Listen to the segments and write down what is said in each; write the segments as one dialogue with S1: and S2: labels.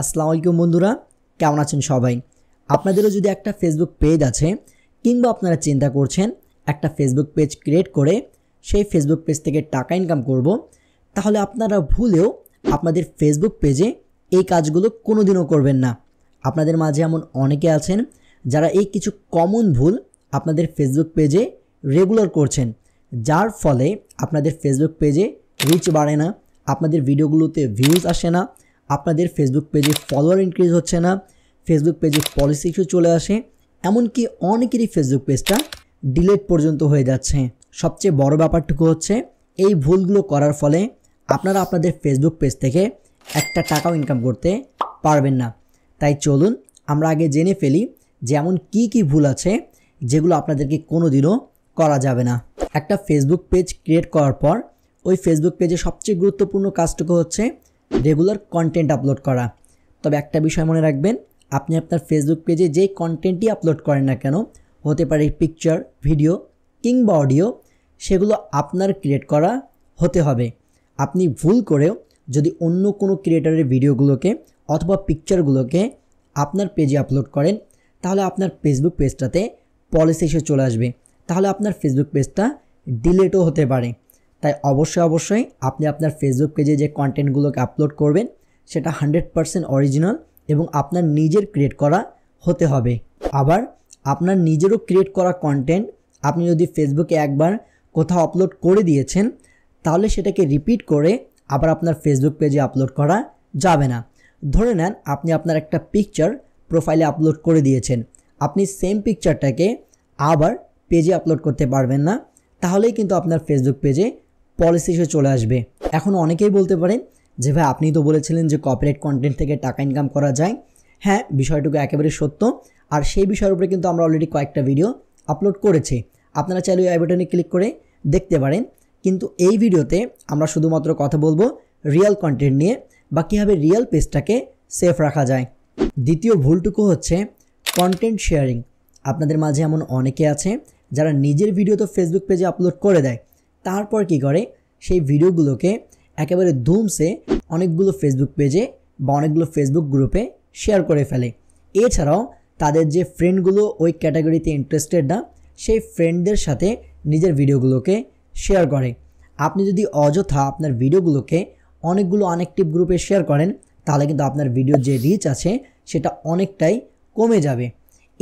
S1: আসসালামু আলাইকুম বন্ধুরা কেমন আছেন সবাই আপনাদেরও যদি একটা ফেসবুক পেজ আছে কিংবা আপনারা চিন্তা করছেন একটা ফেসবুক পেজ ক্রিয়েট করে সেই ফেসবুক পেজ থেকে টাকা ইনকাম করব তাহলে আপনারা ভুলেও আপনাদের ফেসবুক পেজে এই কাজগুলো কোনো দিনও করবেন না আপনাদের মাঝে এমন অনেকে আছেন যারা এই কিছু কমন ভুল আপনাদের ফেসবুক পেজে রেগুলার করছেন যার ফলে আপনাদের ফেসবুক পেজে রিচ বাড়ে না আপনাদের ভিডিওগুলোতে ভিউজ আসে না আপনাদের ফেসবুক পেজে ফলোয়ার ইনক্রিজ হচ্ছে না ফেসবুক পেজে পলিসি ইস্যু চলে আসে এমনকি অনেকেরই ফেসবুক পেজটা ডিলেট পর্যন্ত হয়ে যাচ্ছে সবচেয়ে বড় ব্যাপারটুকু হচ্ছে এই ভুলগুলো করার ফলে আপনারা আপনাদের ফেসবুক পেজ থেকে একটা টাকাও ইনকাম করতে পারবেন না তাই চলুন আমরা আগে জেনে ফেলি যেমন কি কি ভুল আছে যেগুলো আপনাদেরকে কোনো দিনও করা যাবে না একটা ফেসবুক পেজ ক্রিয়েট করার পর ওই ফেসবুক পেজে সবচেয়ে গুরুত্বপূর্ণ কাজটুকু হচ্ছে রেগুলার কন্টেন্ট আপলোড করা তবে একটা বিষয় মনে রাখবেন আপনি আপনার ফেসবুক পেজে যে কন্টেন্টই আপলোড করেন না কেন হতে পারে পিকচার ভিডিও কিংবা অডিও সেগুলো আপনার ক্রিয়েট করা হতে হবে আপনি ভুল করেও যদি অন্য কোনো ক্রিয়েটারের ভিডিওগুলোকে অথবা পিকচারগুলোকে আপনার পেজে আপলোড করেন তাহলে আপনার ফেসবুক পেজটাতে পলিসি এসে চলে আসবে তাহলে আপনার ফেসবুক পেজটা ডিলেটও হতে পারে তাই অবশ্যই অবশ্যই আপনি আপনার ফেসবুক পেজে যে কন্টেন্টগুলোকে আপলোড করবেন সেটা হান্ড্রেড পারসেন্ট অরিজিনাল এবং আপনার নিজের ক্রিয়েট করা হতে হবে আবার আপনার নিজেরও ক্রিয়েট করা কন্টেন্ট আপনি যদি ফেসবুকে একবার কোথাও আপলোড করে দিয়েছেন তাহলে সেটাকে রিপিট করে আবার আপনার ফেসবুক পেজে আপলোড করা যাবে না ধরে নেন আপনি আপনার একটা পিকচার প্রোফাইলে আপলোড করে দিয়েছেন আপনি সেম পিকচারটাকে আবার পেজে আপলোড করতে পারবেন না তাহলেই কিন্তু আপনার ফেসবুক পেজে পলিসি হিসেবে চলে আসবে এখন অনেকেই বলতে পারেন যে ভাই আপনি তো বলেছিলেন যে কপিরাইট কন্টেন্ট থেকে টাকা ইনকাম করা যায় হ্যাঁ বিষয়টুকু একেবারে সত্য আর সেই বিষয়ের উপরে কিন্তু আমরা অলরেডি কয়েকটা ভিডিও আপলোড করেছি আপনারা চাইলে ওই বাটনে ক্লিক করে দেখতে পারেন কিন্তু এই ভিডিওতে আমরা শুধুমাত্র কথা বলবো রিয়েল কন্টেন্ট নিয়ে বা কীভাবে রিয়েল পেজটাকে সেফ রাখা যায় দ্বিতীয় ভুলটুকু হচ্ছে কন্টেন্ট শেয়ারিং আপনাদের মাঝে এমন অনেকে আছে যারা নিজের ভিডিও তো ফেসবুক পেজে আপলোড করে দেয় তারপর কি করে সেই ভিডিওগুলোকে একেবারে ধুমসে অনেকগুলো ফেসবুক পেজে বা অনেকগুলো ফেসবুক গ্রুপে শেয়ার করে ফেলে এছাড়াও তাদের যে ফ্রেন্ডগুলো ওই ক্যাটাগরিতে ইন্টারেস্টেড না সেই ফ্রেন্ডদের সাথে নিজের ভিডিওগুলোকে শেয়ার করে আপনি যদি অযথা আপনার ভিডিওগুলোকে অনেকগুলো অনেকটিভ গ্রুপে শেয়ার করেন তাহলে কিন্তু আপনার ভিডিওর যে রিচ আছে সেটা অনেকটাই কমে যাবে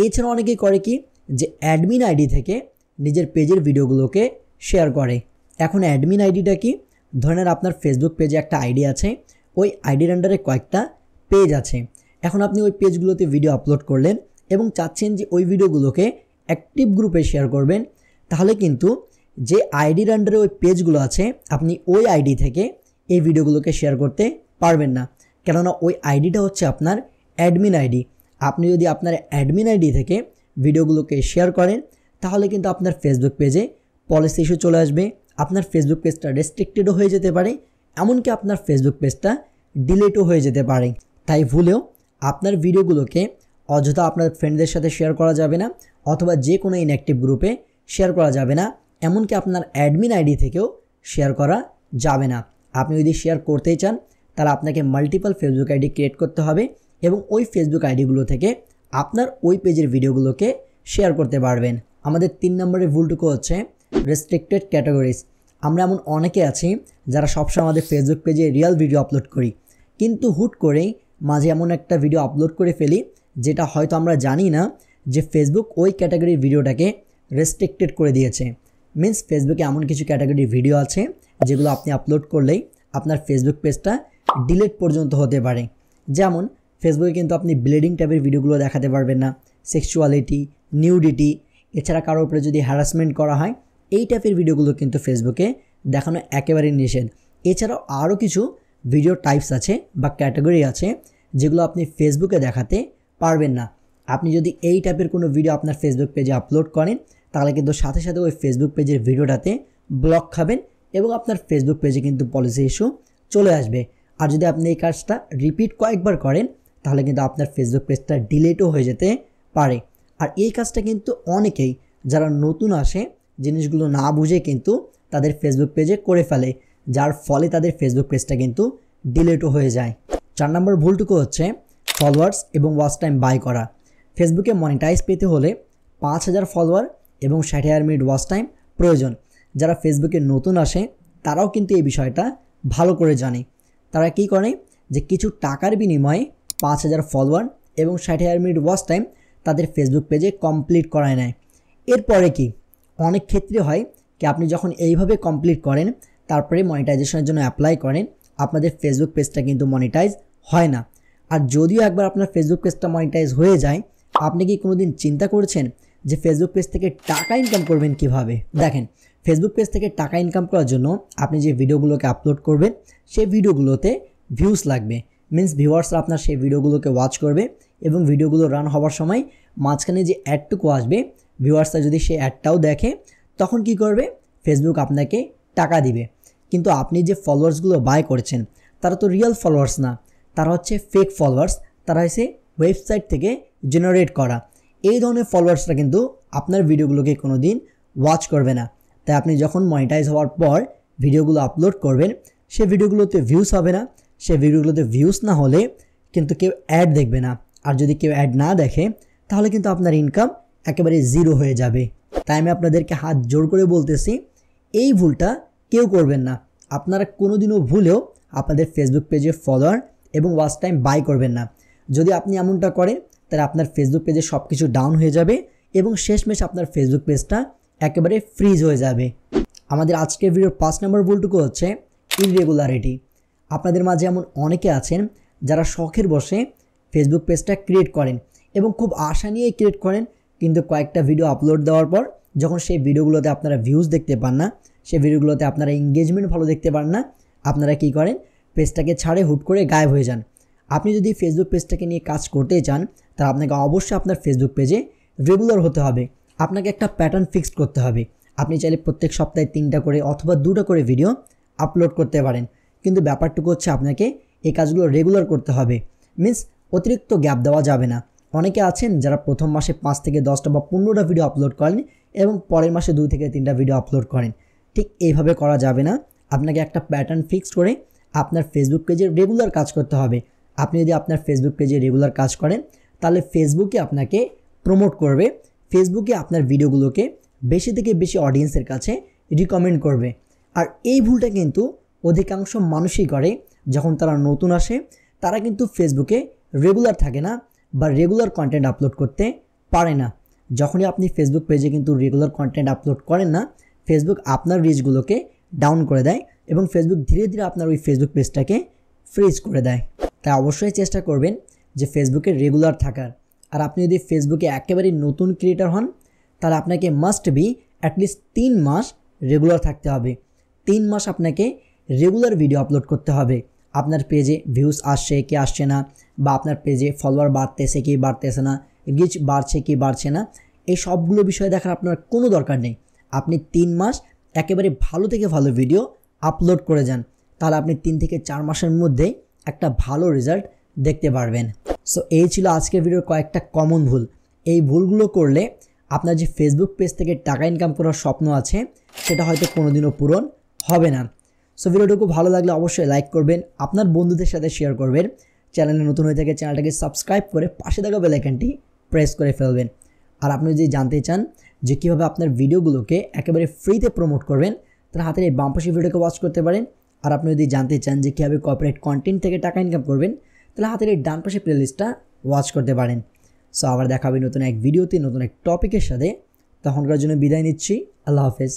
S1: এছাড়া অনেকেই করে কি যে অ্যাডমিন আইডি থেকে নিজের পেজের ভিডিওগুলোকে শেয়ার করে এখন অ্যাডমিন আইডিটা কি ধরনের আপনার ফেসবুক পেজে একটা আইডি আছে ওই আইডির আন্ডারে কয়েকটা পেজ আছে এখন আপনি ওই পেজগুলোতে ভিডিও আপলোড করলেন এবং চাচ্ছেন যে ওই ভিডিওগুলোকে অ্যাক্টিভ গ্রুপে শেয়ার করবেন তাহলে কিন্তু যে আইডির আন্ডারে ওই পেজগুলো আছে আপনি ওই আইডি থেকে এই ভিডিওগুলোকে শেয়ার করতে পারবেন না কেননা ওই আইডিটা হচ্ছে আপনার অ্যাডমিন আইডি আপনি যদি আপনার অ্যাডমিন আইডি থেকে ভিডিওগুলোকে শেয়ার করেন তাহলে কিন্তু আপনার ফেসবুক পেজে পলিসি ইস্যু চলে আসবে আপনার ফেসবুক পেজটা রেস্ট্রিক্টেডও হয়ে যেতে পারে এমনকি আপনার ফেসবুক পেজটা ডিলিটও হয়ে যেতে পারে তাই ভুলেও আপনার ভিডিওগুলোকে অযথা আপনার ফ্রেন্ডদের সাথে শেয়ার করা যাবে না অথবা যে কোনো ইনঅ্যাক্টিভ গ্রুপে শেয়ার করা যাবে না এমনকি আপনার অ্যাডমিন আইডি থেকেও শেয়ার করা যাবে না আপনি যদি শেয়ার করতেই চান তাহলে আপনাকে মাল্টিপাল ফেসবুক আইডি ক্রিয়েট করতে হবে এবং ওই ফেসবুক আইডিগুলো থেকে আপনার ওই পেজের ভিডিওগুলোকে শেয়ার করতে পারবেন আমাদের তিন নম্বরের ভুলটুকু হচ্ছে রেস্ট্রিক্টেড ক্যাটাগরিজ আমরা এমন অনেকে আছি যারা সবসময় আমাদের ফেসবুক পেজে রিয়েল ভিডিও আপলোড করি কিন্তু হুট করেই মাঝে এমন একটা ভিডিও আপলোড করে ফেলি যেটা হয়তো আমরা জানি না যে ফেসবুক ওই ক্যাটাগরির ভিডিওটাকে রেস্ট্রিক্টেড করে দিয়েছে মিন্স ফেসবুকে এমন কিছু ক্যাটাগরির ভিডিও আছে যেগুলো আপনি আপলোড করলেই আপনার ফেসবুক পেজটা ডিলিট পর্যন্ত হতে পারে যেমন ফেসবুকে কিন্তু আপনি ব্লিডিং টাইপের ভিডিওগুলো দেখাতে পারবেন না সেক্সুয়ালিটি নিউডিটি এছাড়া কারোর উপরে যদি হ্যারাসমেন্ট করা হয় এই টাইপের ভিডিওগুলো কিন্তু ফেসবুকে দেখানো একেবারেই নিষেধ এছাড়াও আরও কিছু ভিডিও টাইপস আছে বা ক্যাটাগরি আছে যেগুলো আপনি ফেসবুকে দেখাতে পারবেন না আপনি যদি এই টাইপের কোনো ভিডিও আপনার ফেসবুক পেজে আপলোড করেন তাহলে কিন্তু সাথে সাথে ওই ফেসবুক পেজের ভিডিওটাতে ব্লক খাবেন এবং আপনার ফেসবুক পেজে কিন্তু পলিসি ইস্যু চলে আসবে আর যদি আপনি এই কাজটা রিপিট কয়েকবার করেন তাহলে কিন্তু আপনার ফেসবুক পেজটা ডিলেটও হয়ে যেতে পারে আর এই কাজটা কিন্তু অনেকেই যারা নতুন আসে জিনিসগুলো না বুঝে কিন্তু তাদের ফেসবুক পেজে করে ফেলে যার ফলে তাদের ফেসবুক পেজটা কিন্তু ডিলেটও হয়ে যায় চার নম্বর ভুলটুকু হচ্ছে ফলোয়ার্স এবং ওয়াচ টাইম বাই করা ফেসবুকে মনিটাইজ পেতে হলে পাঁচ হাজার ফলোয়ার এবং ষাট হাজার মিনিট ওয়াচ টাইম প্রয়োজন যারা ফেসবুকে নতুন আসে তারাও কিন্তু এই বিষয়টা ভালো করে জানে তারা কি করে যে কিছু টাকার বিনিময়ে পাঁচ হাজার ফলোয়ার এবং ষাট হাজার মিনিট ওয়াচ টাইম তাদের ফেসবুক পেজে কমপ্লিট করায় নেয় এরপরে কি অনেক ক্ষেত্রে হয় কি আপনি যখন এইভাবে কমপ্লিট করেন তারপরে মনিটাইজেশনের জন্য অ্যাপ্লাই করেন আপনাদের ফেসবুক পেজটা কিন্তু মনিটাইজ হয় না আর যদিও একবার আপনার ফেসবুক পেজটা মনিটাইজ হয়ে যায় আপনি কি কোনো দিন চিন্তা করেছেন যে ফেসবুক পেজ থেকে টাকা ইনকাম করবেন কিভাবে দেখেন ফেসবুক পেজ থেকে টাকা ইনকাম করার জন্য আপনি যে ভিডিওগুলোকে আপলোড করবেন সেই ভিডিওগুলোতে ভিউস লাগবে মিন্স ভিউয়ার্সরা আপনার সেই ভিডিওগুলোকে ওয়াচ করবে এবং ভিডিওগুলো রান হওয়ার সময় মাঝখানে যে অ্যাডটুকু আসবে ভিউয়ার্সরা যদি সে অ্যাডটাও দেখে তখন কি করবে ফেসবুক আপনাকে টাকা দিবে কিন্তু আপনি যে ফলোয়ার্সগুলো বাই করছেন তারা তো রিয়েল ফলোয়ার্স না তারা হচ্ছে ফেক ফলোয়ার্স তারা হচ্ছে ওয়েবসাইট থেকে জেনারেট করা এই ধরনের ফলোয়ার্সরা কিন্তু আপনার ভিডিওগুলোকে কোনো দিন ওয়াচ করবে না তাই আপনি যখন মনিটাইজ হওয়ার পর ভিডিওগুলো আপলোড করবেন সে ভিডিওগুলোতে ভিউস হবে না সে ভিডিওগুলোতে ভিউস না হলে কিন্তু কেউ অ্যাড দেখবে না আর যদি কেউ অ্যাড না দেখে তাহলে কিন্তু আপনার ইনকাম একেবারে জিরো হয়ে যাবে তাই আমি আপনাদেরকে হাত জোর করে বলতেছি এই ভুলটা কেউ করবেন না আপনারা কোনোদিনও ভুলেও আপনাদের ফেসবুক পেজে ফলোয়ার এবং ওয়াচ টাইম বাই করবেন না যদি আপনি এমনটা করেন তাহলে আপনার ফেসবুক পেজে সব কিছু ডাউন হয়ে যাবে এবং শেষমেশ আপনার ফেসবুক পেজটা একেবারে ফ্রিজ হয়ে যাবে আমাদের আজকের ভিডিওর পাঁচ নম্বর ভুলটুকু হচ্ছে ইরেগুলারিটি আপনাদের মাঝে এমন অনেকে আছেন যারা শখের বসে ফেসবুক পেজটা ক্রিয়েট করেন এবং খুব আশা নিয়ে ক্রিয়েট করেন কিন্তু কয়েকটা ভিডিও আপলোড দেওয়ার পর যখন সেই ভিডিওগুলোতে আপনারা ভিউজ দেখতে পান না সেই ভিডিওগুলোতে আপনারা এঙ্গেজমেন্ট ভালো দেখতে পান না আপনারা কি করেন পেজটাকে ছাড়ে হুট করে গায়েব হয়ে যান আপনি যদি ফেসবুক পেজটাকে নিয়ে কাজ করতে চান তাহলে আপনাকে অবশ্যই আপনার ফেসবুক পেজে রেগুলার হতে হবে আপনাকে একটা প্যাটার্ন ফিক্সড করতে হবে আপনি চাইলে প্রত্যেক সপ্তাহে তিনটা করে অথবা দুটা করে ভিডিও আপলোড করতে পারেন কিন্তু ব্যাপারটুকু হচ্ছে আপনাকে এই কাজগুলো রেগুলার করতে হবে মিন্স অতিরিক্ত গ্যাপ দেওয়া যাবে না অনেকে আছেন যারা প্রথম মাসে পাঁচ থেকে দশটা বা পনেরোটা ভিডিও আপলোড করেন এবং পরের মাসে দুই থেকে তিনটা ভিডিও আপলোড করেন ঠিক এইভাবে করা যাবে না আপনাকে একটা প্যাটার্ন ফিক্স করে আপনার ফেসবুক পেজে রেগুলার কাজ করতে হবে আপনি যদি আপনার ফেসবুক পেজে রেগুলার কাজ করেন তাহলে ফেসবুকে আপনাকে প্রমোট করবে ফেসবুকে আপনার ভিডিওগুলোকে বেশি থেকে বেশি অডিয়েন্সের কাছে রিকমেন্ড করবে আর এই ভুলটা কিন্তু অধিকাংশ মানুষই করে যখন তারা নতুন আসে তারা কিন্তু ফেসবুকে রেগুলার থাকে না বা রেগুলার কন্টেন্ট আপলোড করতে পারে না যখনই আপনি ফেসবুক পেজে কিন্তু রেগুলার কন্টেন্ট আপলোড করেন না ফেসবুক আপনার রিচগুলোকে ডাউন করে দেয় এবং ফেসবুক ধীরে ধীরে আপনার ওই ফেসবুক পেজটাকে ফ্রিজ করে দেয় তাই অবশ্যই চেষ্টা করবেন যে ফেসবুকে রেগুলার থাকার আর আপনি যদি ফেসবুকে একেবারেই নতুন ক্রিয়েটার হন তাহলে আপনাকে মাস্ট বি অ্যাটলিস্ট তিন মাস রেগুলার থাকতে হবে তিন মাস আপনাকে রেগুলার ভিডিও আপলোড করতে হবে আপনার পেজে ভিউজ আসছে কি আসছে না বা আপনার পেজে ফলোয়ার বাড়তেছে কি বাড়তেছে না রিচ বাড়ছে কি বাড়ছে না এই সবগুলো বিষয়ে দেখার আপনার কোনো দরকার নেই আপনি তিন মাস একেবারে ভালো থেকে ভালো ভিডিও আপলোড করে যান তাহলে আপনি তিন থেকে চার মাসের মধ্যেই একটা ভালো রেজাল্ট দেখতে পারবেন সো এই ছিল আজকের ভিডিওর কয়েকটা কমন ভুল এই ভুলগুলো করলে আপনার যে ফেসবুক পেজ থেকে টাকা ইনকাম করার স্বপ্ন আছে সেটা হয়তো কোনোদিনও পূরণ হবে না সো ভিডিওটুকু ভালো লাগলে অবশ্যই লাইক করবেন আপনার বন্ধুদের সাথে শেয়ার করবেন চ্যানেলে নতুন হয়ে থাকে চ্যানেলটাকে সাবস্ক্রাইব করে পাশে থাকা বেলাইকানটি প্রেস করে ফেলবেন আর আপনি যদি জানতে চান যে কীভাবে আপনার ভিডিওগুলোকে একেবারে ফ্রিতে প্রমোট করবেন তাহলে হাতের এই বামপাশি ভিডিওকে ওয়াচ করতে পারেন আর আপনি যদি জানতে চান যে কীভাবে কর্পোরেট কন্টেন্ট থেকে টাকা ইনকাম করবেন তাহলে হাতের এই ডান পাশে প্লেলিস্টটা ওয়াচ করতে পারেন সো আবার দেখাবে নতুন এক ভিডিওতে নতুন এক টপিকের সাথে তখনকার জন্য বিদায় নিচ্ছি আল্লাহ হাফেজ